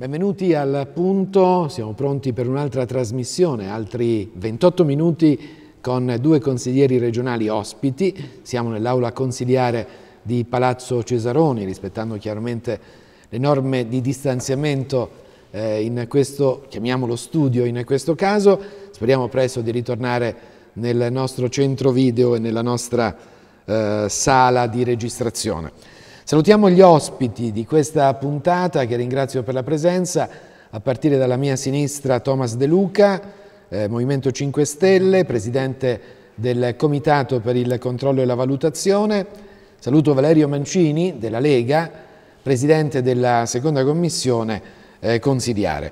Benvenuti al punto, siamo pronti per un'altra trasmissione, altri 28 minuti con due consiglieri regionali ospiti, siamo nell'aula consiliare di Palazzo Cesaroni, rispettando chiaramente le norme di distanziamento eh, in questo, chiamiamolo studio in questo caso, speriamo presto di ritornare nel nostro centro video e nella nostra eh, sala di registrazione. Salutiamo gli ospiti di questa puntata che ringrazio per la presenza, a partire dalla mia sinistra Thomas De Luca, eh, Movimento 5 Stelle, Presidente del Comitato per il Controllo e la Valutazione. Saluto Valerio Mancini della Lega, Presidente della Seconda Commissione eh, Consigliare.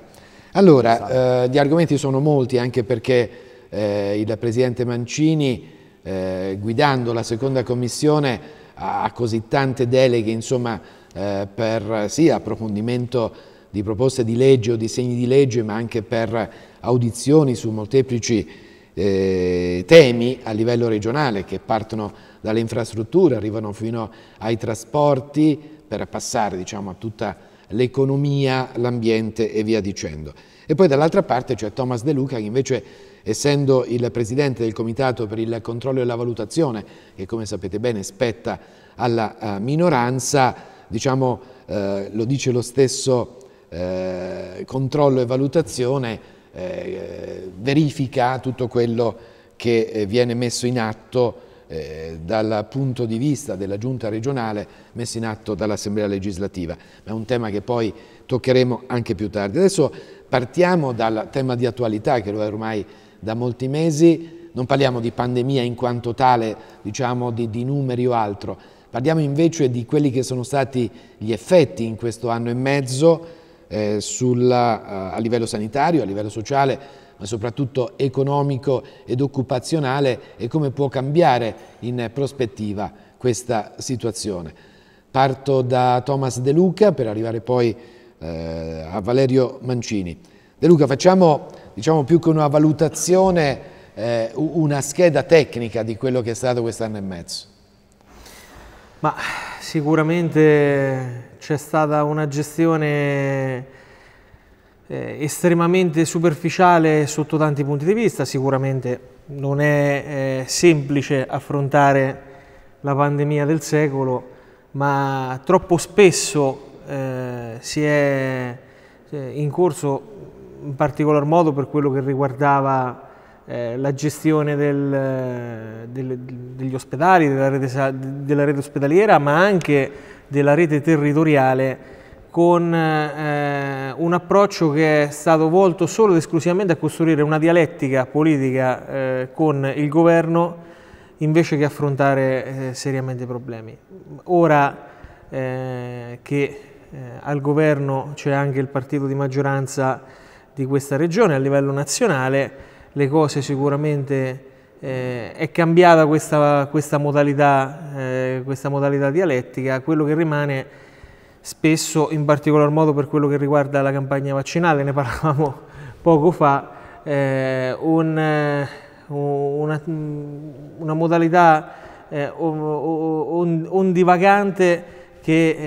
Allora, esatto. eh, gli argomenti sono molti anche perché eh, il Presidente Mancini, eh, guidando la Seconda Commissione, ha così tante deleghe, insomma, eh, per sì, approfondimento di proposte di legge o disegni di legge, ma anche per audizioni su molteplici eh, temi a livello regionale che partono dalle infrastrutture, arrivano fino ai trasporti, per passare diciamo, a tutta l'economia, l'ambiente e via dicendo. E poi dall'altra parte c'è Thomas De Luca che invece essendo il Presidente del Comitato per il controllo e la valutazione, che come sapete bene spetta alla eh, minoranza, diciamo, eh, lo dice lo stesso eh, controllo e valutazione, eh, verifica tutto quello che eh, viene messo in atto eh, dal punto di vista della giunta regionale messo in atto dall'assemblea legislativa ma è un tema che poi toccheremo anche più tardi adesso partiamo dal tema di attualità che lo è ormai da molti mesi, non parliamo di pandemia in quanto tale, diciamo di, di numeri o altro, parliamo invece di quelli che sono stati gli effetti in questo anno e mezzo eh, sulla, eh, a livello sanitario, a livello sociale, ma soprattutto economico ed occupazionale e come può cambiare in prospettiva questa situazione. Parto da Thomas De Luca per arrivare poi eh, a Valerio Mancini. De Luca, facciamo diciamo più che una valutazione, eh, una scheda tecnica di quello che è stato quest'anno e mezzo? Ma sicuramente c'è stata una gestione eh, estremamente superficiale sotto tanti punti di vista, sicuramente non è eh, semplice affrontare la pandemia del secolo, ma troppo spesso eh, si è eh, in corso in particolar modo per quello che riguardava eh, la gestione del, eh, del, degli ospedali, della rete, della rete, ospedaliera, ma anche della rete territoriale con eh, un approccio che è stato volto solo ed esclusivamente a costruire una dialettica politica eh, con il governo invece che affrontare eh, seriamente i problemi. Ora eh, che al governo c'è anche il partito di maggioranza di questa regione a livello nazionale, le cose sicuramente eh, è cambiata questa, questa, modalità, eh, questa modalità dialettica, quello che rimane spesso, in particolar modo per quello che riguarda la campagna vaccinale, ne parlavamo poco fa, eh, un, eh, una, una, modalità eh, ondivagante che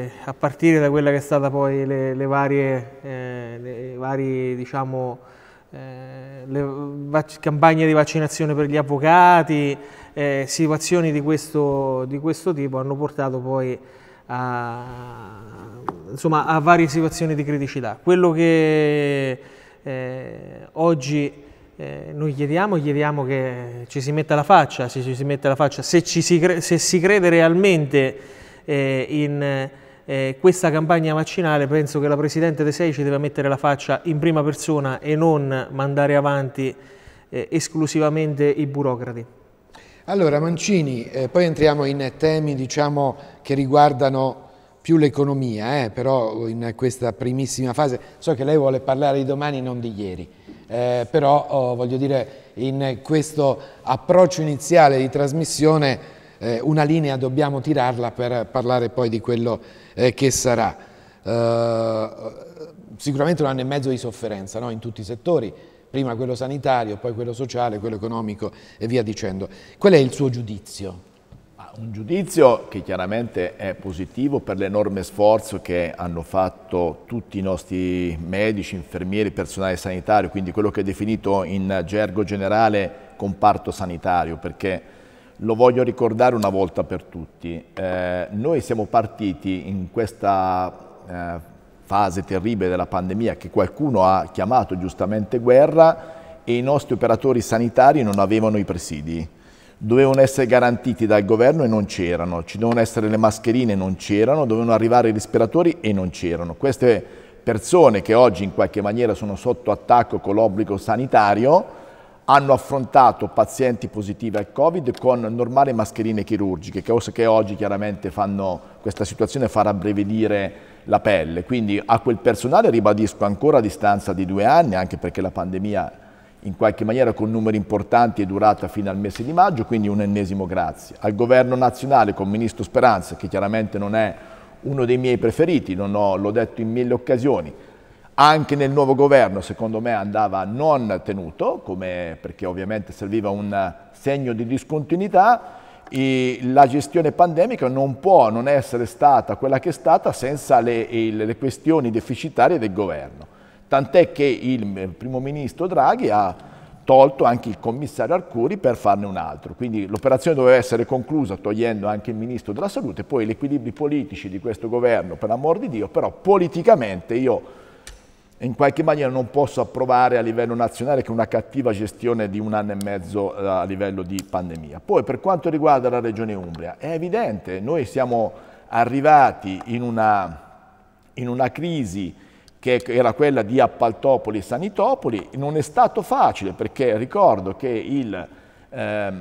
eh, a partire da quella che è stata poi le, le varie, eh, le varie diciamo, eh, le campagne di vaccinazione per gli avvocati, eh, situazioni di questo, di questo, tipo hanno portato poi a, insomma, a varie situazioni di criticità. Quello che eh, oggi eh, noi chiediamo, chiediamo che ci si metta la faccia, se ci si mette la faccia, se, si, cre se si crede realmente eh, in eh, questa campagna vaccinale penso che la Presidente De Sei ci deve mettere la faccia in prima persona e non mandare avanti eh, esclusivamente i burocrati. Allora Mancini, eh, poi entriamo in temi diciamo, che riguardano più l'economia, eh, però in questa primissima fase, so che lei vuole parlare di domani non di ieri, eh, però oh, voglio dire in questo approccio iniziale di trasmissione eh, una linea dobbiamo tirarla per parlare poi di quello eh, che sarà. Eh, sicuramente un anno e mezzo di sofferenza no? in tutti i settori, prima quello sanitario, poi quello sociale, quello economico e via dicendo. Qual è il suo giudizio? Un giudizio che chiaramente è positivo per l'enorme sforzo che hanno fatto tutti i nostri medici, infermieri, personale sanitario, quindi quello che è definito in gergo generale comparto sanitario, perché lo voglio ricordare una volta per tutti. Eh, noi siamo partiti in questa eh, fase terribile della pandemia che qualcuno ha chiamato giustamente guerra e i nostri operatori sanitari non avevano i presidi. Dovevano essere garantiti dal governo e non c'erano, ci dovevano essere le mascherine e non c'erano, dovevano arrivare i respiratori e non c'erano. Queste persone che oggi in qualche maniera sono sotto attacco con l'obbligo sanitario, hanno affrontato pazienti positivi al Covid con normali mascherine chirurgiche, che oggi chiaramente fanno, questa situazione far abbrevedire la pelle. Quindi a quel personale ribadisco ancora a distanza di due anni, anche perché la pandemia in qualche maniera con numeri importanti è durata fino al mese di maggio, quindi un ennesimo grazie. Al governo nazionale con ministro Speranza, che chiaramente non è uno dei miei preferiti, l'ho detto in mille occasioni, anche nel nuovo governo secondo me andava non tenuto, perché ovviamente serviva un segno di discontinuità, e la gestione pandemica non può non essere stata quella che è stata senza le, le questioni deficitarie del governo. Tant'è che il primo ministro Draghi ha tolto anche il commissario Arcuri per farne un altro. Quindi l'operazione doveva essere conclusa togliendo anche il ministro della salute, poi gli equilibri politici di questo governo, per amor di Dio, però politicamente io in qualche maniera non posso approvare a livello nazionale che una cattiva gestione di un anno e mezzo eh, a livello di pandemia. Poi per quanto riguarda la regione Umbria, è evidente, noi siamo arrivati in una, in una crisi che era quella di Appaltopoli e Sanitopoli, non è stato facile perché ricordo che il eh,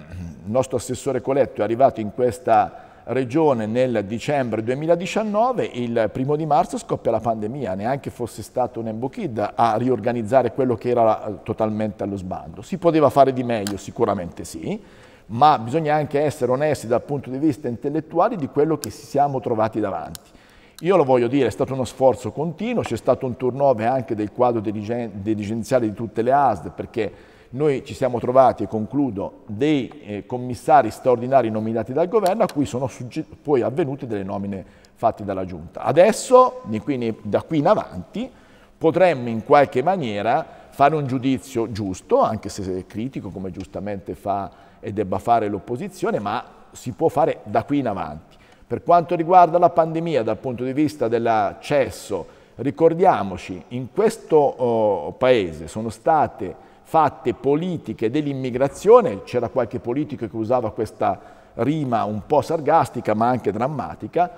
nostro assessore Coletto è arrivato in questa regione nel dicembre 2019, il primo di marzo scoppia la pandemia, neanche fosse stato un Embokid a riorganizzare quello che era totalmente allo sbando. Si poteva fare di meglio, sicuramente sì, ma bisogna anche essere onesti dal punto di vista intellettuale di quello che ci siamo trovati davanti. Io lo voglio dire, è stato uno sforzo continuo, c'è stato un turnover anche del quadro dirigenziale di tutte le ASD, perché noi ci siamo trovati, e concludo, dei eh, commissari straordinari nominati dal governo a cui sono poi avvenute delle nomine fatte dalla Giunta. Adesso, qui, da qui in avanti, potremmo in qualche maniera fare un giudizio giusto, anche se critico, come giustamente fa e debba fare l'opposizione, ma si può fare da qui in avanti. Per quanto riguarda la pandemia, dal punto di vista dell'accesso, ricordiamoci, in questo oh, paese sono state fatte politiche dell'immigrazione, c'era qualche politico che usava questa rima un po' sarcastica ma anche drammatica,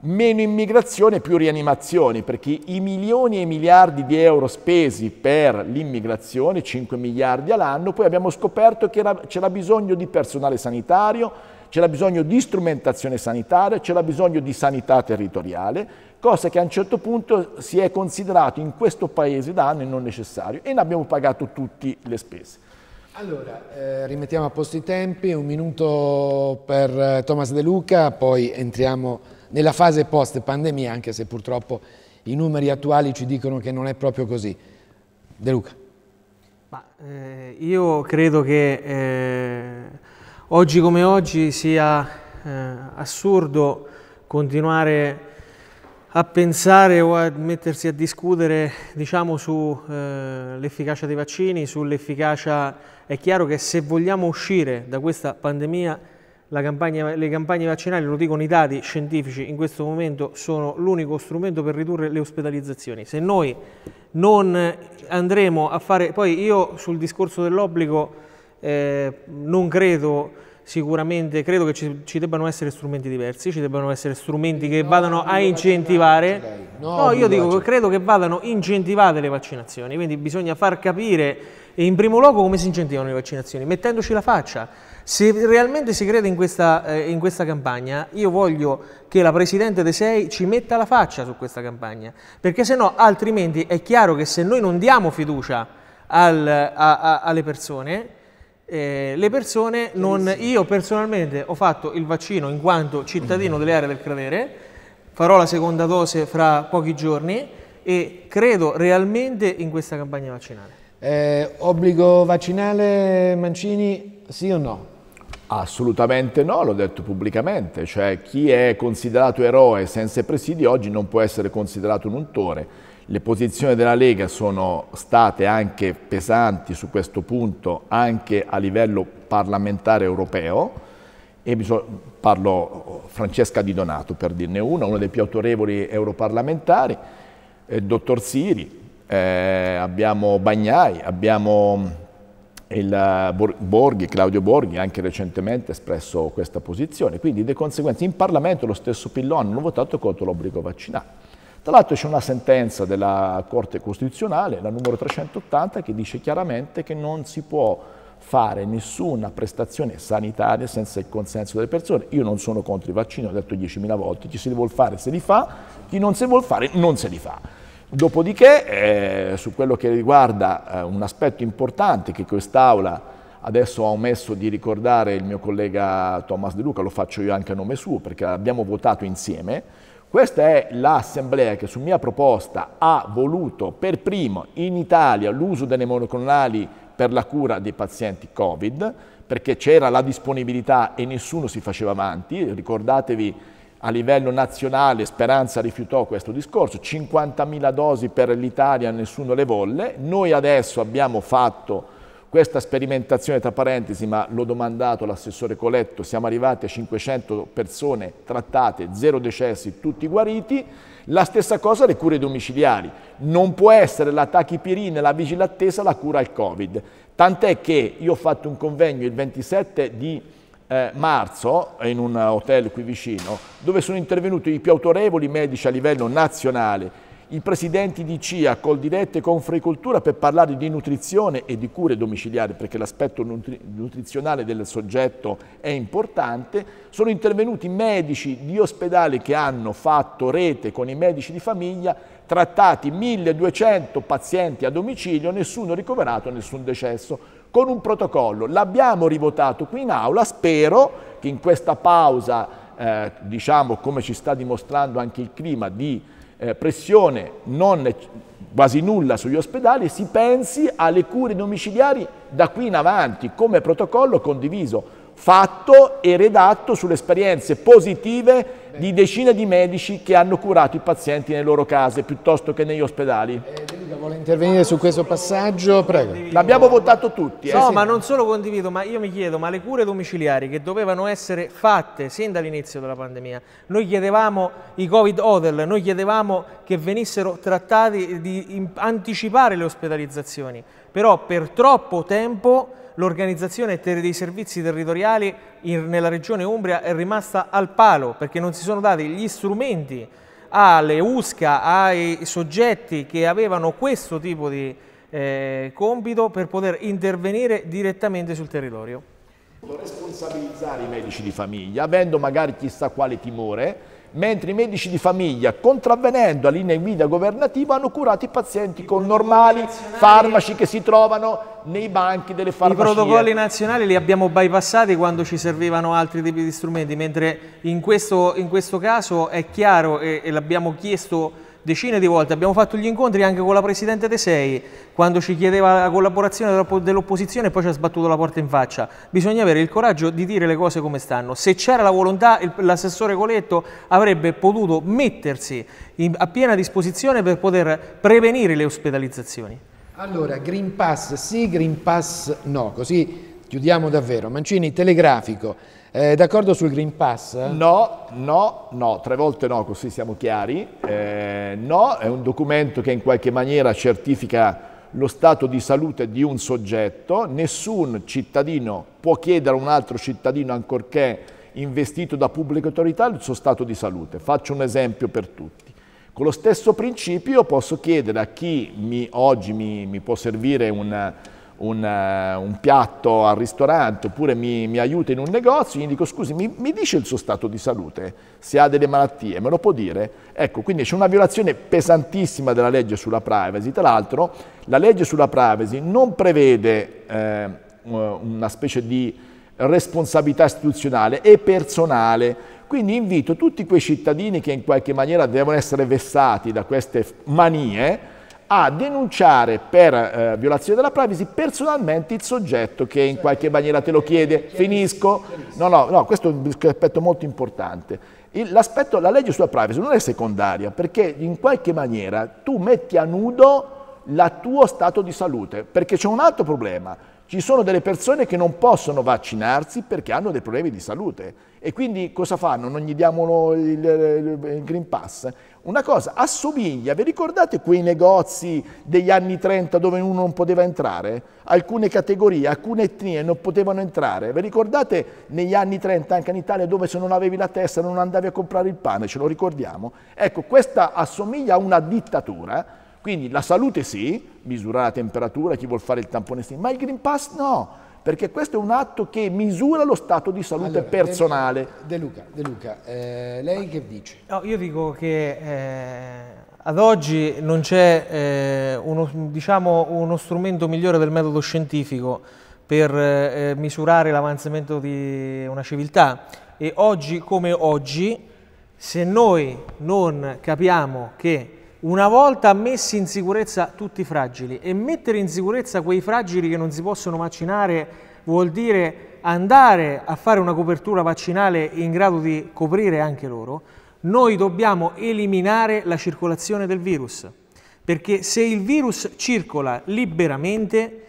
meno immigrazione più rianimazioni, perché i milioni e i miliardi di euro spesi per l'immigrazione, 5 miliardi all'anno, poi abbiamo scoperto che c'era bisogno di personale sanitario, c'era bisogno di strumentazione sanitaria, c'era bisogno di sanità territoriale, cosa che a un certo punto si è considerato in questo paese da anni non necessario e ne abbiamo pagato tutte le spese. Allora, eh, rimettiamo a posto i tempi, un minuto per eh, Thomas De Luca, poi entriamo nella fase post pandemia, anche se purtroppo i numeri attuali ci dicono che non è proprio così. De Luca. Ma, eh, io credo che eh, oggi come oggi sia eh, assurdo continuare a pensare o a mettersi a discutere diciamo, sull'efficacia eh, dei vaccini, sull'efficacia... È chiaro che se vogliamo uscire da questa pandemia, campagna, le campagne vaccinali, lo dicono i dati scientifici in questo momento, sono l'unico strumento per ridurre le ospedalizzazioni. Se noi non andremo a fare... Poi io sul discorso dell'obbligo eh, non credo sicuramente credo che ci, ci, debbano essere strumenti diversi, ci debbano essere strumenti che no, vadano a incentivare. No, no io dico che credo che vadano incentivate le vaccinazioni, quindi bisogna far capire in primo luogo come si incentivano le vaccinazioni, mettendoci la faccia. Se realmente si crede in questa, eh, in questa campagna, io voglio che la Presidente De Sei ci metta la faccia su questa campagna, perché se no altrimenti è chiaro che se noi non diamo fiducia al, a, a, alle persone, eh, le persone non... Io personalmente ho fatto il vaccino in quanto cittadino delle aree del cratere, farò la seconda dose fra pochi giorni e credo realmente in questa campagna vaccinale. Eh, obbligo vaccinale Mancini, sì o no? Assolutamente no, l'ho detto pubblicamente, cioè chi è considerato eroe senza presidi oggi non può essere considerato un untore le posizioni della Lega sono state anche pesanti su questo punto anche a livello parlamentare europeo e parlo Francesca Di Donato per dirne una, uno dei più autorevoli europarlamentari, eh, dottor Siri, eh, abbiamo Bagnai, abbiamo il Borghi, Claudio Borghi anche recentemente ha espresso questa posizione, quindi di conseguenza in Parlamento lo stesso Pillon hanno votato contro l'obbligo vaccinale. Tra l'altro c'è una sentenza della Corte Costituzionale, la numero 380, che dice chiaramente che non si può fare nessuna prestazione sanitaria senza il consenso delle persone. Io non sono contro i vaccini, ho detto 10.000 volte, chi se li vuol fare se li fa, chi non se li vuol fare non se li fa. Dopodiché, eh, su quello che riguarda eh, un aspetto importante che quest'Aula adesso ha omesso di ricordare il mio collega Thomas De Luca, lo faccio io anche a nome suo perché abbiamo votato insieme, questa è l'assemblea che su mia proposta ha voluto per primo in Italia l'uso delle monoclonali per la cura dei pazienti Covid, perché c'era la disponibilità e nessuno si faceva avanti. Ricordatevi a livello nazionale Speranza rifiutò questo discorso, 50.000 dosi per l'Italia nessuno le volle. Noi adesso abbiamo fatto questa sperimentazione, tra parentesi, ma l'ho domandato l'assessore Coletto, siamo arrivati a 500 persone trattate, zero decessi, tutti guariti. La stessa cosa le cure domiciliari. Non può essere la tachipirina e la vigilattesa la cura al Covid. Tant'è che io ho fatto un convegno il 27 di eh, marzo in un hotel qui vicino, dove sono intervenuti i più autorevoli medici a livello nazionale i presidenti di CIA col diretto e con Freicoltura per parlare di nutrizione e di cure domiciliari, perché l'aspetto nutri nutrizionale del soggetto è importante, sono intervenuti medici di ospedale che hanno fatto rete con i medici di famiglia, trattati 1200 pazienti a domicilio, nessuno ricoverato, nessun decesso con un protocollo. L'abbiamo rivotato qui in aula, spero che in questa pausa, eh, diciamo come ci sta dimostrando anche il clima di eh, pressione non quasi nulla sugli ospedali, si pensi alle cure domiciliari da qui in avanti come protocollo condiviso, fatto e redatto sulle esperienze positive di decine di medici che hanno curato i pazienti nelle loro case piuttosto che negli ospedali. Eh, vuole intervenire su questo passaggio? Prego. L'abbiamo votato tutti. Eh? No, ma non solo condivido, ma io mi chiedo, ma le cure domiciliari che dovevano essere fatte sin dall'inizio della pandemia, noi chiedevamo i covid hotel, noi chiedevamo che venissero trattati di anticipare le ospedalizzazioni però per troppo tempo l'organizzazione dei servizi territoriali in, nella regione Umbria è rimasta al palo perché non si sono dati gli strumenti alle USCA, ai soggetti che avevano questo tipo di eh, compito per poter intervenire direttamente sul territorio. Responsabilizzare i medici di famiglia avendo magari chissà quale timore mentre i medici di famiglia, contravvenendo a linee guida governativa, hanno curato i pazienti con I normali farmaci che si trovano nei banchi delle farmacie. I protocolli nazionali li abbiamo bypassati quando ci servivano altri tipi di strumenti, mentre in questo, in questo caso è chiaro e, e l'abbiamo chiesto decine di volte, abbiamo fatto gli incontri anche con la Presidente De Sei, quando ci chiedeva la collaborazione dell'opposizione e poi ci ha sbattuto la porta in faccia. Bisogna avere il coraggio di dire le cose come stanno. Se c'era la volontà, l'assessore Coletto avrebbe potuto mettersi in, a piena disposizione per poter prevenire le ospedalizzazioni. Allora, Green Pass sì, Green Pass no, così chiudiamo davvero. Mancini, telegrafico. Eh, d'accordo sul Green Pass? No, no, no, tre volte no, così siamo chiari. Eh, no, è un documento che in qualche maniera certifica lo stato di salute di un soggetto, nessun cittadino può chiedere a un altro cittadino, ancorché investito da pubblica autorità, il suo stato di salute. Faccio un esempio per tutti. Con lo stesso principio posso chiedere a chi mi, oggi mi, mi può servire una, un, uh, un, piatto al ristorante oppure mi, mi, aiuta in un negozio, gli dico scusi, mi, mi, dice il suo stato di salute, se ha delle malattie, me lo può dire? Ecco, quindi c'è una violazione pesantissima della legge sulla privacy. Tra l'altro la legge sulla privacy non prevede eh, una specie di responsabilità istituzionale e personale. Quindi invito tutti quei cittadini che in qualche maniera devono essere vessati da queste manie, a denunciare per eh, violazione della privacy personalmente il soggetto che in qualche maniera te lo chiede. Finisco? No, no, no questo è un aspetto molto importante. L'aspetto, la legge sulla privacy non è secondaria perché in qualche maniera tu metti a nudo il tuo stato di salute perché c'è un altro problema. Ci sono delle persone che non possono vaccinarsi perché hanno dei problemi di salute e quindi cosa fanno? Non gli diamo il, il, il Green Pass una cosa assomiglia, vi ricordate quei negozi degli anni 30 dove uno non poteva entrare? Alcune categorie, alcune etnie non potevano entrare. Vi ricordate negli anni 30 anche in Italia dove se non avevi la testa non andavi a comprare il pane, ce lo ricordiamo? Ecco, questa assomiglia a una dittatura, quindi la salute sì, misura la temperatura, chi vuol fare il tampone sì, ma il Green Pass no perché questo è un atto che misura lo stato di salute allora, personale. De Luca, de Luca eh, lei che dice? No, io dico che eh, ad oggi non c'è eh, uno, diciamo, uno strumento migliore del metodo scientifico per eh, misurare l'avanzamento di una civiltà e oggi come oggi se noi non capiamo che una volta messi in sicurezza tutti i fragili e mettere in sicurezza quei fragili che non si possono vaccinare vuol dire andare a fare una copertura vaccinale in grado di coprire anche loro, noi dobbiamo eliminare la circolazione del virus, perché se il virus circola liberamente,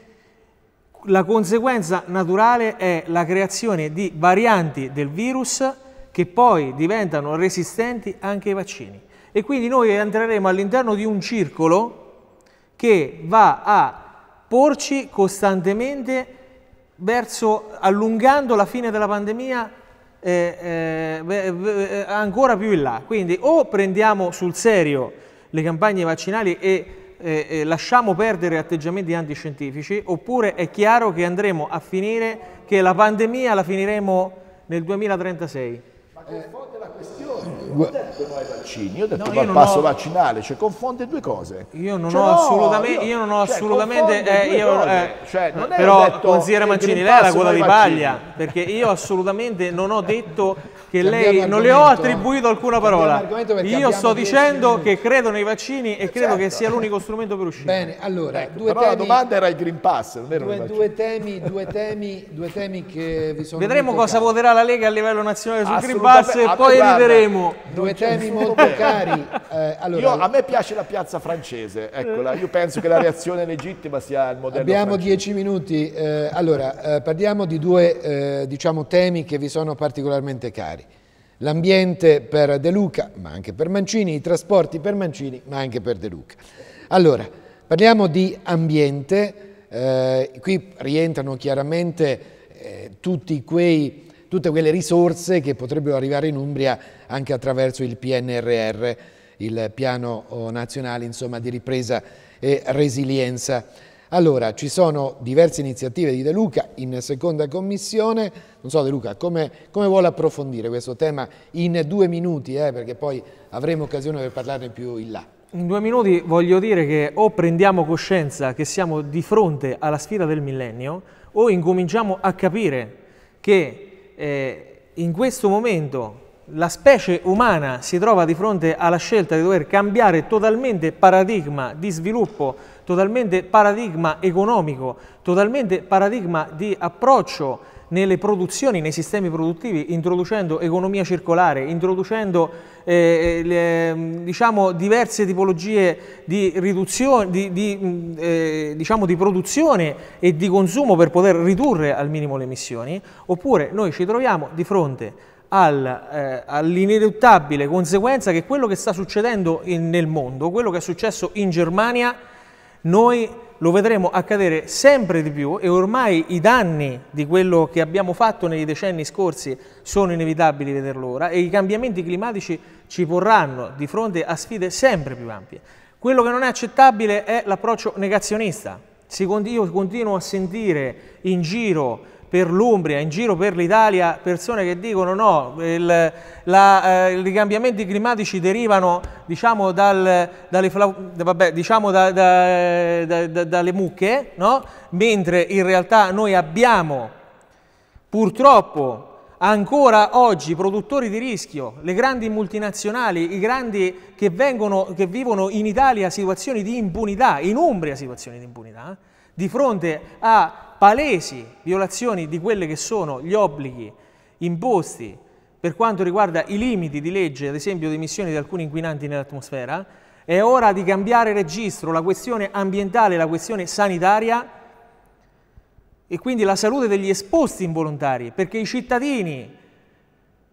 la conseguenza naturale è la creazione di varianti del virus che poi diventano resistenti anche ai vaccini e quindi noi entreremo all'interno di un circolo che va a porci costantemente verso, allungando la fine della pandemia eh, eh, eh ancora più in là. Quindi o prendiamo sul serio le campagne vaccinali e eh, eh, lasciamo perdere atteggiamenti antiscientifici, oppure è chiaro che andremo a finire, che la pandemia la finiremo nel 2036. Ma eh, la questione. Eh, io ho detto no ai vaccini, io ho detto no, al passo ho... vaccinale, cioè confonde due cose. Io non cioè, ho assolutamente, io, non ho cioè, assolutamente, eh, io, eh, cioè, non però consigliere Mancini, lei era quella di paglia, perché io assolutamente non ho detto che lei, non le ho attribuito alcuna parola. Io sto dicendo che credo nei vaccini e credo certo. che sia l'unico strumento per uscire. Bene, allora, ecco, due però temi, la domanda era il Green Pass, non era due, due temi, due temi, due temi che vi sono Vedremo cosa voterà la Lega a livello nazionale sul Green Pass e poi poi arriveremo. Due temi molto cari. Eh, allora, io, a me piace la piazza francese, eccola. Io penso che la reazione legittima sia il modello Abbiamo francese. dieci minuti. Eh, allora, eh, parliamo di due eh, diciamo, temi che vi sono particolarmente cari. L'ambiente per De Luca, ma anche per Mancini, i trasporti per Mancini, ma anche per De Luca. Allora, parliamo di ambiente. Eh, qui rientrano chiaramente eh, tutti quei tutte quelle risorse che potrebbero arrivare in Umbria anche attraverso il PNRR, il Piano oh, Nazionale insomma, di Ripresa e Resilienza. Allora, ci sono diverse iniziative di De Luca in seconda commissione. Non so De Luca, come, come vuole approfondire questo tema in due minuti, eh, perché poi avremo occasione per parlarne più in là. In due minuti voglio dire che o prendiamo coscienza che siamo di fronte alla sfida del millennio o incominciamo a capire che eh, in questo momento la specie umana si trova di fronte alla scelta di dover cambiare totalmente paradigma di sviluppo, totalmente paradigma economico, totalmente paradigma di approccio nelle produzioni, nei sistemi produttivi, introducendo economia circolare, introducendo eh, eh le, mm, diciamo, diverse tipologie di, di, di, mm, eh, diciamo, di produzione e di consumo per poter ridurre al minimo le emissioni, oppure noi ci troviamo di fronte eh, all'ineluttabile conseguenza che quello che sta succedendo in, nel mondo, quello che è successo in Germania, noi lo vedremo accadere sempre di più e ormai i danni di quello che abbiamo fatto nei decenni scorsi sono inevitabili vederlo ora e i cambiamenti climatici ci porranno di fronte a sfide sempre più ampie. Quello che non è accettabile è l'approccio negazionista. io continuo a sentire in giro per l'Umbria, in giro per l'Italia, persone che dicono no, il, la, eh, i cambiamenti climatici derivano diciamo, dal, dalle, vabbè, diciamo da, da, da, dalle mucche, no? mentre in realtà noi abbiamo purtroppo ancora oggi produttori di rischio, le grandi multinazionali, i grandi che, vengono, che vivono in Italia situazioni di impunità, in Umbria situazioni di impunità, di fronte a palesi violazioni di quelli che sono gli obblighi imposti per quanto riguarda i limiti di legge, ad esempio, di emissioni di alcuni inquinanti nell'atmosfera, è ora di cambiare registro la questione ambientale la questione sanitaria e quindi la salute degli esposti involontari, perché i cittadini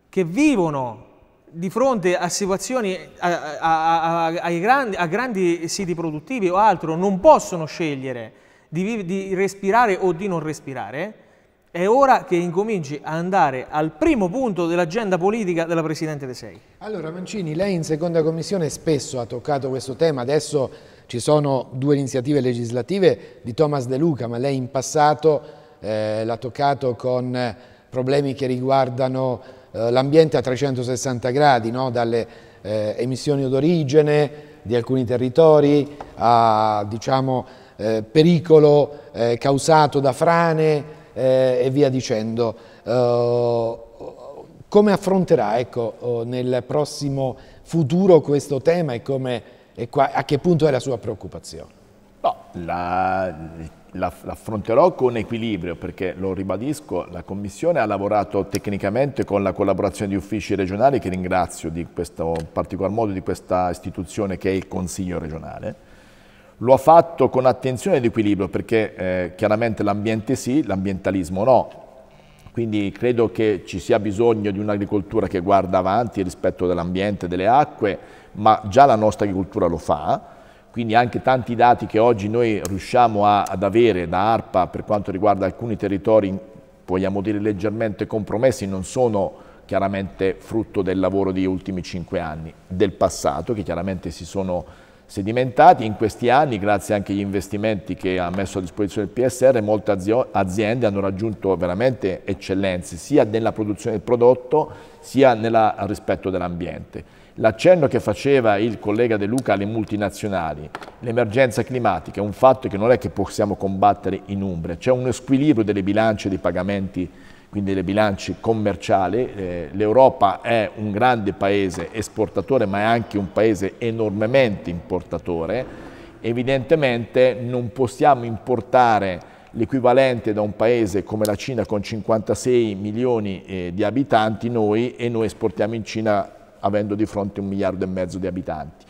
che vivono di fronte a situazioni, a, a, a, grandi, a grandi siti produttivi o altro, non possono scegliere di, di respirare o di non respirare, è ora che incominci a andare al primo punto dell'agenda politica della Presidente De Sei. Allora Mancini, lei in seconda commissione spesso ha toccato questo tema, adesso ci sono due iniziative legislative di Thomas De Luca, ma lei in passato eh, l'ha toccato con problemi che riguardano eh, l'ambiente a 360 gradi, no? dalle eh, emissioni d'origine di alcuni territori a diciamo, eh, pericolo eh, causato da frane eh, e via dicendo. Eh, come affronterà ecco, nel prossimo futuro questo tema e, come, e qua, a che punto è la sua preoccupazione? No, la, l'affronterò con equilibrio perché lo ribadisco la commissione ha lavorato tecnicamente con la collaborazione di uffici regionali che ringrazio di questo in particolar modo di questa istituzione che è il consiglio regionale lo ha fatto con attenzione ed equilibrio perché eh, chiaramente l'ambiente sì, l'ambientalismo no. Quindi credo che ci sia bisogno di un'agricoltura che guarda avanti rispetto dell'ambiente, delle acque, ma già la nostra agricoltura lo fa quindi anche tanti dati che oggi noi riusciamo a, ad avere da ARPA per quanto riguarda alcuni territori, vogliamo dire leggermente compromessi, non sono chiaramente frutto del lavoro di ultimi cinque anni, del passato, che chiaramente si sono sedimentati. In questi anni, grazie anche agli investimenti che ha messo a disposizione il PSR, molte aziende hanno raggiunto veramente eccellenze, sia nella produzione del prodotto, sia nel rispetto dell'ambiente. L'accenno che faceva il collega De Luca alle multinazionali, l'emergenza climatica è un fatto che non è che possiamo combattere in Umbria, c'è uno squilibrio delle bilance dei pagamenti quindi le bilanci commerciali. Eh, L'Europa è un grande paese esportatore ma è anche un paese enormemente importatore. Evidentemente non possiamo importare l'equivalente da un paese come la Cina con 56 milioni eh, di abitanti noi e noi esportiamo in Cina avendo di fronte un miliardo e mezzo di abitanti.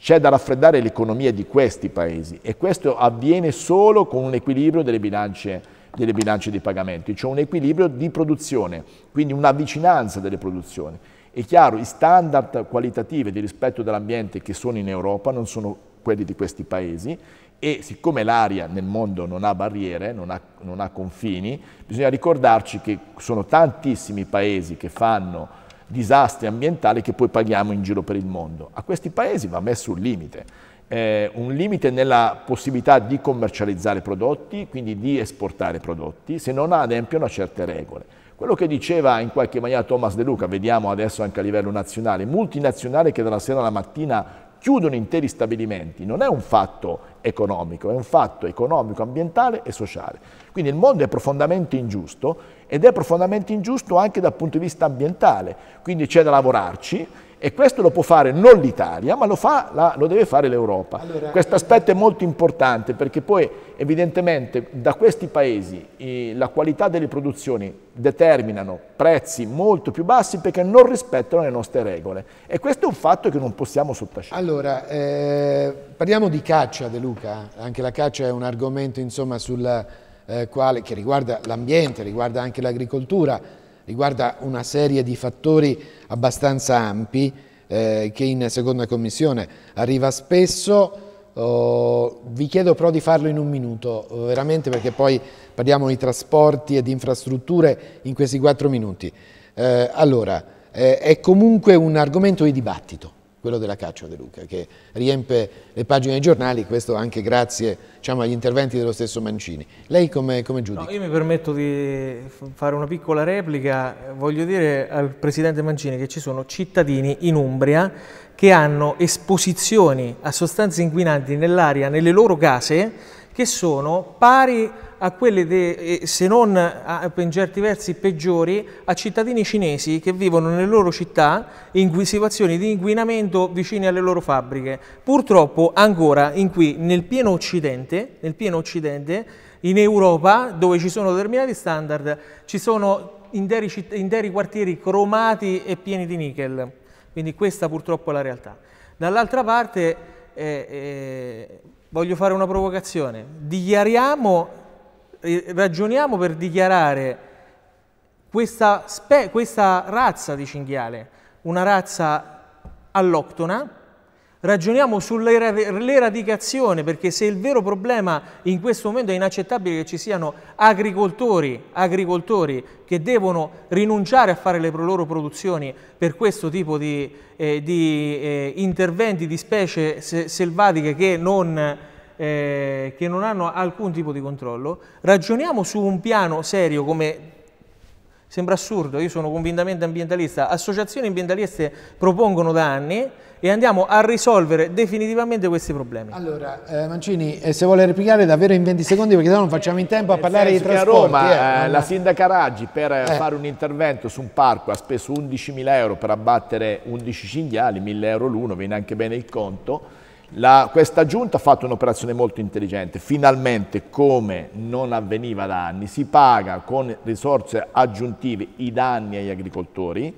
C'è da raffreddare l'economia di questi paesi e questo avviene solo con un equilibrio delle bilance delle bilance di pagamento, cioè un equilibrio di produzione, quindi una vicinanza delle produzioni. È chiaro, i standard qualitativi di rispetto dell'ambiente che sono in Europa non sono quelli di questi paesi e siccome l'aria nel mondo non ha barriere, non ha, non ha confini, bisogna ricordarci che sono tantissimi paesi che fanno disastri ambientali che poi paghiamo in giro per il mondo. A questi paesi va messo un limite eh, un limite nella possibilità di commercializzare prodotti, quindi di esportare prodotti, se non adempiono a certe regole. Quello che diceva in qualche maniera Thomas De Luca, vediamo adesso anche a livello nazionale, multinazionali che dalla sera alla mattina chiudono interi stabilimenti, non è un fatto economico, è un fatto economico, ambientale e sociale. Quindi il mondo è profondamente ingiusto ed è profondamente ingiusto anche dal punto di vista ambientale, quindi c'è da lavorarci e questo lo può fare non l'Italia, ma lo, fa, la, lo, deve fare l'Europa. Allora, questo eh, aspetto è molto importante perché poi evidentemente da questi paesi eh, la qualità delle produzioni determinano prezzi molto più bassi perché non rispettano le nostre regole. E questo è un fatto che non possiamo sottacere. Allora, eh, parliamo di caccia De Luca, anche la caccia è un argomento insomma, sul, eh, quale, che riguarda l'ambiente, riguarda anche l'agricoltura, riguarda una serie di fattori abbastanza ampi eh, che in seconda commissione arriva spesso. Oh, vi chiedo però di farlo in un minuto, oh, veramente perché poi parliamo di trasporti e di infrastrutture in questi quattro minuti. Eh, allora, eh, è comunque un argomento di dibattito quello della Caccia De Luca, che riempie le pagine dei giornali, questo anche grazie diciamo, agli interventi dello stesso Mancini. Lei come, come giudica? No, io mi permetto di fare una piccola replica, voglio dire al Presidente Mancini che ci sono cittadini in Umbria che hanno esposizioni a sostanze inquinanti nell'aria, nelle loro case, che sono pari a quelle, de, eh, se non a, in certi versi peggiori, a cittadini cinesi che vivono nelle loro città in situazioni di inquinamento vicine alle loro fabbriche. Purtroppo ancora in qui, nel pieno occidente, nel pieno occidente in Europa, dove ci sono determinati standard, ci sono interi, interi quartieri cromati e pieni di nickel. Quindi questa purtroppo è la realtà. Dall'altra parte... Eh, eh, voglio fare una provocazione, dichiariamo, eh, ragioniamo per dichiarare questa, questa razza di cinghiale, una razza alloctona, ragioniamo sull'eradicazione, perché se il vero problema in questo momento è inaccettabile che ci siano agricoltori, agricoltori che devono rinunciare a fare le loro produzioni per questo tipo di, eh, di eh, interventi di specie se selvatiche che non, eh, che non hanno alcun tipo di controllo, ragioniamo su un piano serio come Sembra assurdo, io sono convintamente ambientalista. Associazioni ambientaliste propongono da anni e andiamo a risolvere definitivamente questi problemi. Allora, eh, Mancini, eh, se vuole replicare davvero in 20 secondi perché non facciamo in tempo a eh, parlare di trasporti. A Roma eh, eh la sindaca Raggi per fare un intervento su un parco ha speso 11.000 euro per abbattere 11 cinghiali, 1.000 euro l'uno, viene anche bene il conto la, questa giunta ha fatto un'operazione molto intelligente, finalmente come non avveniva da anni, si paga con risorse aggiuntive i danni agli agricoltori,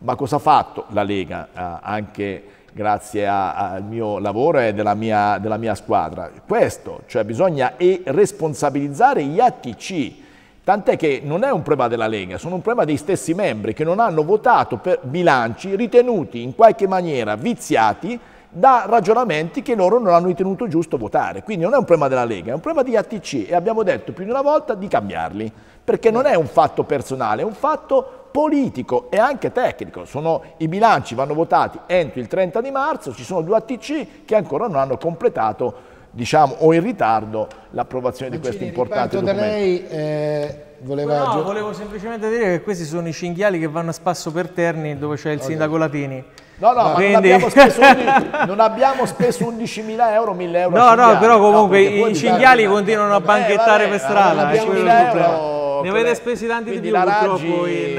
ma cosa ha fatto la Lega, eh, anche grazie a, al mio lavoro e della mia, della mia squadra? Questo, cioè bisogna responsabilizzare gli ATC, Tant'è che non è un problema della Lega, sono un problema dei stessi membri che non hanno votato per bilanci ritenuti in qualche maniera viziati da ragionamenti che loro non hanno ritenuto giusto votare. Quindi non è un problema della Lega, è un problema di ATC e abbiamo detto più di una volta di cambiarli, perché non è un fatto personale, è un fatto politico e anche tecnico. Sono, I bilanci vanno votati entro il 30 di marzo, ci sono due ATC che ancora non hanno completato diciamo, o in ritardo l'approvazione di questo importante documento. Lei, eh, voleva no, volevo semplicemente dire che questi sono i cinghiali che vanno a spasso per Terni dove c'è il okay. sindaco Latini. No, no, ma Quindi... non, abbiamo speso, 11.000 euro, 1.000 euro. No, no, però comunque no, i cinghiali continuano a eh, banchettare vabbè, per eh, strada. Eh, ne avete spesi tanti di più purtroppo in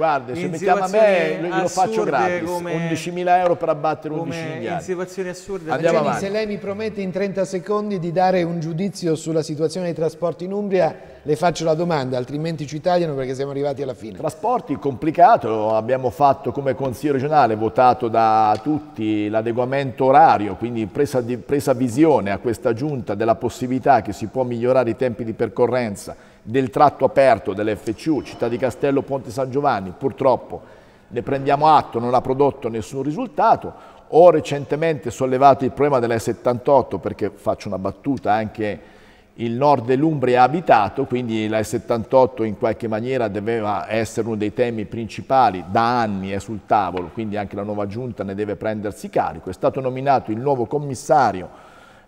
guarda, se mettiamo a me glielo faccio gratis, come... 11.000 euro per abbattere 11 miliardi. situazioni assurde. Andiamo Geni, avanti. Se lei mi promette in 30 secondi di dare un giudizio sulla situazione dei trasporti in Umbria, le faccio la domanda, altrimenti ci tagliano perché siamo arrivati alla fine. Trasporti complicato, abbiamo fatto come consiglio regionale, votato da tutti l'adeguamento orario, quindi presa, di, presa visione a questa giunta della possibilità che si può migliorare i tempi di percorrenza del tratto aperto dell'FCU, Città di Castello, Ponte San Giovanni, purtroppo ne prendiamo atto, non ha prodotto nessun risultato. Ho recentemente sollevato il problema della 78 perché faccio una battuta anche il nord dell'Umbria è abitato, quindi la 78 in qualche maniera doveva essere uno dei temi principali, da anni è sul tavolo, quindi anche la nuova giunta ne deve prendersi carico. È stato nominato il nuovo commissario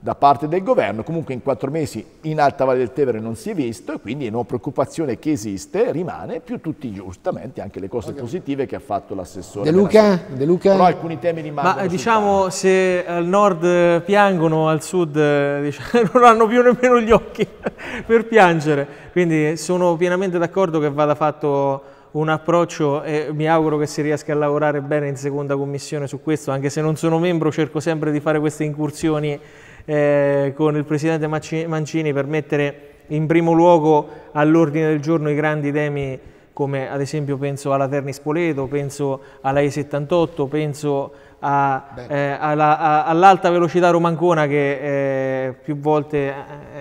da parte del governo, comunque in quattro mesi in Alta Valle del Tevere non si è visto e quindi è una preoccupazione che esiste, rimane, più tutti giustamente anche le cose positive che ha fatto l'assessore. De Luca, De Luca? Però alcuni temi rimangono. Ma eh, diciamo se al nord piangono, al sud diciamo, non hanno più nemmeno gli occhi per piangere, quindi sono pienamente d'accordo che vada fatto un approccio e mi auguro che si riesca a lavorare bene in seconda commissione su questo, anche se non sono membro cerco sempre di fare queste incursioni eh, con il Presidente Mancini per mettere in primo luogo all'ordine del giorno i grandi temi come ad esempio penso alla Terni Spoleto, penso alla E78, penso eh, all'alta velocità Romancona che eh, più volte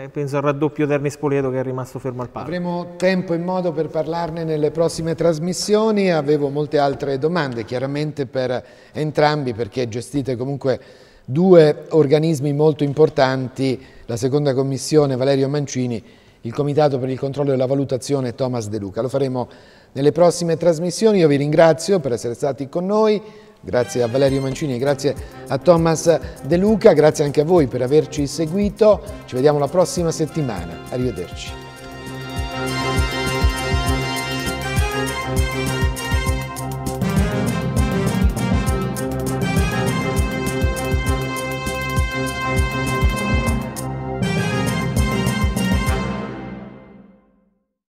eh, penso al raddoppio Terni Spoleto che è rimasto fermo al palco. Avremo tempo e modo per parlarne nelle prossime trasmissioni, avevo molte altre domande chiaramente per entrambi perché gestite comunque due organismi molto importanti, la seconda commissione Valerio Mancini, il Comitato per il controllo e la valutazione Thomas De Luca. Lo faremo nelle prossime trasmissioni, io vi ringrazio per essere stati con noi, grazie a Valerio Mancini e grazie a Thomas De Luca, grazie anche a voi per averci seguito, ci vediamo la prossima settimana, arrivederci.